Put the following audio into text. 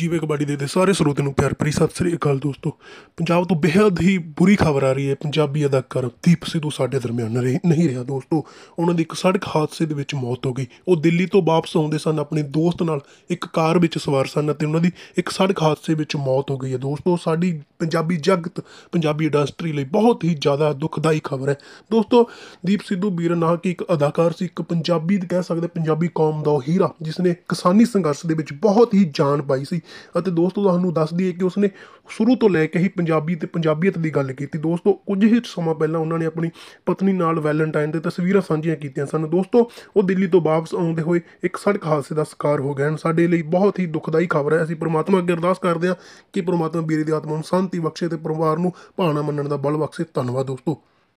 ਜੀਵੇ ਕਬੱਡੀ ਦੇ ਸਾਰੇ ਸਰੋਤ ਨੂੰ ਪਿਆਰ ਭਰੀ ਸਤਿ ਸ੍ਰੀ ਅਕਾਲ ਦੋਸਤੋ ਪੰਜਾਬ ਤੋਂ ਬੇਹੱਦ ਹੀ ਬੁਰੀ ਖਬਰ ਆ ਰਹੀ ਹੈ ਪੰਜਾਬੀ ਅਦਾਕਾਰ ਦੀਪ ਸਿੱਧੂ ਸਾਡੇ ਦਰਮਿਆਨ ਨਹੀਂ ਰਿਹਾ ਦੋਸਤੋ ਉਹਨਾਂ ਦੀ ਇੱਕ ਸੜਕ ਹਾਦਸੇ ਦੇ ਵਿੱਚ ਮੌਤ ਹੋ ਗਈ ਉਹ ਦਿੱਲੀ ਤੋਂ ਵਾਪਸ ਆਉਂਦੇ ਸਨ ਆਪਣੇ ਦੋਸਤ ਨਾਲ ਇੱਕ ਕਾਰ ਵਿੱਚ ਸਵਾਰ ਸਨ ਅਤੇ ਉਹਨਾਂ ਦੀ ਇੱਕ ਸੜਕ ਹਾਦਸੇ ਵਿੱਚ ਮੌਤ ਹੋ ਗਈ ਹੈ ਦੋਸਤੋ ਸਾਡੀ ਪੰਜਾਬੀ ਜਗਤ ਪੰਜਾਬੀ ਇੰਡਸਟਰੀ ਲਈ ਬਹੁਤ ਹੀ ਜ਼ਿਆਦਾ ਦੁਖਦਾਈ ਖਬਰ ਹੈ ਦੋਸਤੋ ਦੀਪ ਸਿੱਧੂ ਬੀਰ ਨਾਹਕ ਇੱਕ ਅਦਾਕਾਰ ਸੀ ਇੱਕ ਪੰਜਾਬੀ ਕਹਿ ਸਕਦੇ ਪੰਜਾਬੀ ਕੌਮ ਦਾ ਹੀਰਾ ਜਿਸਨੇ ਕਿਸਾਨੀ ਸੰਘਰਸ਼ ਦੇ ਵਿੱਚ ਬਹੁਤ ਹੀ ਜਾਨ ਪਾਈ ਸੀ ਅਤੇ ਦੋਸਤੋ ਤੁਹਾਨੂੰ ਦੱਸ ਦਈਏ ਕਿ ਉਸਨੇ ਸ਼ੁਰੂ ਤੋਂ ਲੈ ਕੇ ਹੀ ਪੰਜਾਬੀ ਤੇ ਪੰਜਾਬੀਅਤ ਦੀ ਗੱਲ ਕੀਤੀ ਦੋਸਤੋ ਕੁਝ ਹੀ ਸਮਾਂ ਪਹਿਲਾਂ ਉਹਨਾਂ ਨੇ ਆਪਣੀ ਪਤਨੀ ਨਾਲ ਵੈਲੈਂਟਾਈਨ ਦੇ ਤਸਵੀਰਾਂ ਸਾਂਝੀਆਂ ਕੀਤੀਆਂ ਸਨ ਦੋਸਤੋ ਉਹ ਦਿੱਲੀ ਤੋਂ ਵਾਪਸ ਆਉਂਦੇ ਹੋਏ ਇੱਕ ਸੜਕ ਹਾਦਸੇ ਦਾ ਸ਼ਿਕਾਰ ਹੋ ਗਏ ਹਨ ਸਾਡੇ ਲਈ ਬਹੁਤ ਹੀ ਦੁਖਦਾਈ ਖਬਰ ਹੈ ਅਸੀਂ ਪ੍ਰਮਾਤਮਾ ਅੱਗੇ ਅਰਦਾਸ ਕਰਦੇ ਹਾਂ ਕਿ ਪ੍ਰਮਾਤਮਾ ਬੀਰੀ ਦੀ ਆਤਮਾ ਨੂੰ ਸ਼ਾਂਤੀ ਸ਼ਾਂਤੀ ਬਖਸ਼ੇ ਤੇ ਪਰਿਵਾਰ ਨੂੰ ਭਾਣਾ ਮੰਨਣ ਦਾ ਬਲ ਬਖਸ਼ੇ ਧੰਨਵਾਦ ਦੋਸਤੋ